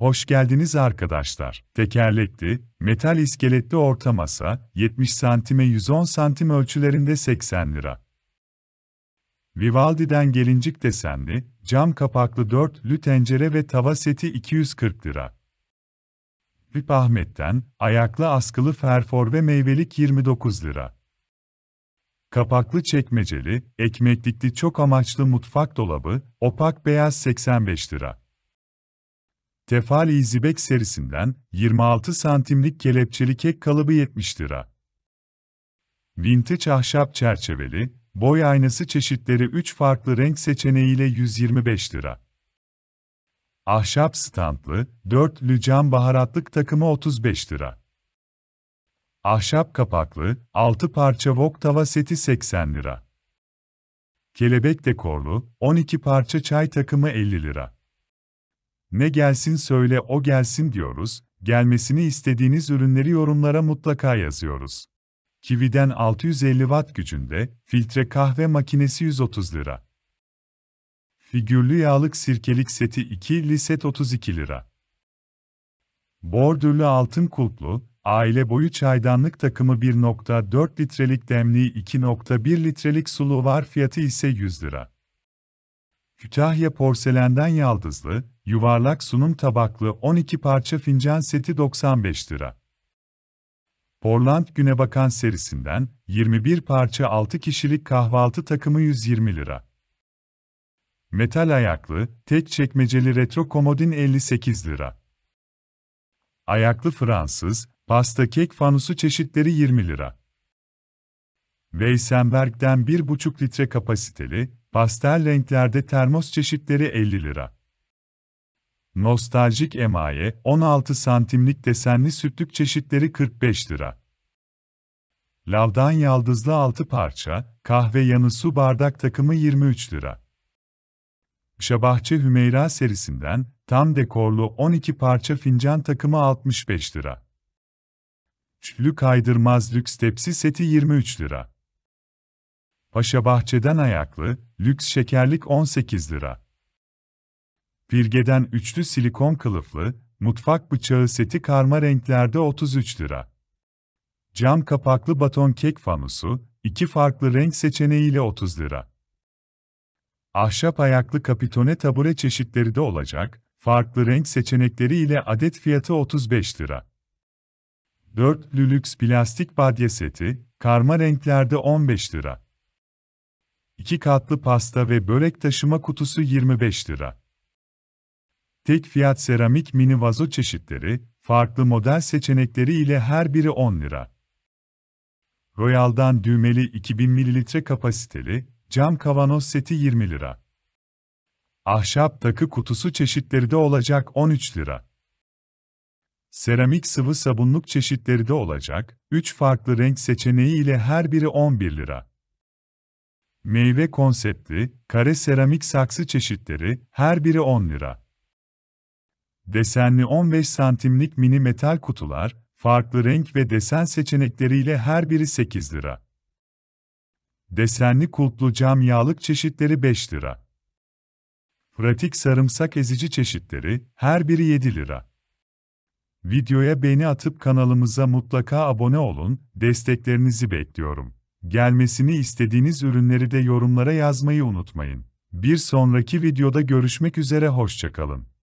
Hoş geldiniz arkadaşlar. Tekerlekli, metal iskeletli orta masa, 70 santime 110 santim ölçülerinde 80 lira. Vivaldi'den gelincik desenli, cam kapaklı dörtlü tencere ve tava seti 240 lira. Vip Ahmet'ten, ayaklı askılı ferfor ve meyvelik 29 lira. Kapaklı çekmeceli, ekmeklikli çok amaçlı mutfak dolabı, opak beyaz 85 lira. Tefal İzibek serisinden 26 santimlik kelepçeli kek kalıbı 70 lira. Vintage ahşap çerçeveli, boy aynası çeşitleri 3 farklı renk seçeneğiyle 125 lira. Ahşap standlı, dörtlü cam baharatlık takımı 35 lira. Ahşap kapaklı, 6 parça wok tava seti 80 lira. Kelebek dekorlu, 12 parça çay takımı 50 lira. Ne gelsin söyle o gelsin diyoruz, gelmesini istediğiniz ürünleri yorumlara mutlaka yazıyoruz. Kivi'den 650 watt gücünde, filtre kahve makinesi 130 lira. Figürlü yağlık sirkelik seti 2 set 32 lira. Bordürlü altın kulplu, aile boyu çaydanlık takımı 1.4 litrelik demliği 2.1 litrelik sulu var fiyatı ise 100 lira. Kütahya porselenden yaldızlı, yuvarlak sunum tabaklı 12 parça fincan seti 95 lira. Portland Günebakan serisinden 21 parça 6 kişilik kahvaltı takımı 120 lira. Metal ayaklı, tek çekmeceli retro komodin 58 lira. Ayaklı Fransız, pasta kek fanusu çeşitleri 20 lira. Weisenberg'den 1,5 litre kapasiteli, Pastel renklerde termos çeşitleri 50 lira. Nostaljik emaye, 16 santimlik desenli sütlük çeşitleri 45 lira. Lavdan yaldızlı 6 parça, kahve yanı su bardak takımı 23 lira. Şabahçe Hümeyra serisinden, tam dekorlu 12 parça fincan takımı 65 lira. Çlü kaydırmaz lüks tepsi seti 23 lira. Paşa Bahçeden ayaklı, lüks şekerlik 18 lira. Firgeden üçlü silikon kılıflı, mutfak bıçağı seti karma renklerde 33 lira. Cam kapaklı baton kek fanusu, iki farklı renk seçeneğiyle 30 lira. Ahşap ayaklı kapitone tabure çeşitleri de olacak, farklı renk seçenekleri ile adet fiyatı 35 lira. 4 lüks plastik badye seti, karma renklerde 15 lira. 2 katlı pasta ve börek taşıma kutusu 25 lira. Tek fiyat seramik mini vazo çeşitleri, farklı model seçenekleri ile her biri 10 lira. Royal'dan düğmeli 2000 ml kapasiteli, cam kavanoz seti 20 lira. Ahşap takı kutusu çeşitleri de olacak 13 lira. Seramik sıvı sabunluk çeşitleri de olacak, 3 farklı renk seçeneği ile her biri 11 lira. Meyve konseptli, kare seramik saksı çeşitleri, her biri 10 lira. Desenli 15 santimlik mini metal kutular, farklı renk ve desen seçenekleriyle her biri 8 lira. Desenli kulplu cam yağlık çeşitleri 5 lira. Pratik sarımsak ezici çeşitleri, her biri 7 lira. Videoya beğeni atıp kanalımıza mutlaka abone olun, desteklerinizi bekliyorum. Gelmesini istediğiniz ürünleri de yorumlara yazmayı unutmayın. Bir sonraki videoda görüşmek üzere hoşçakalın.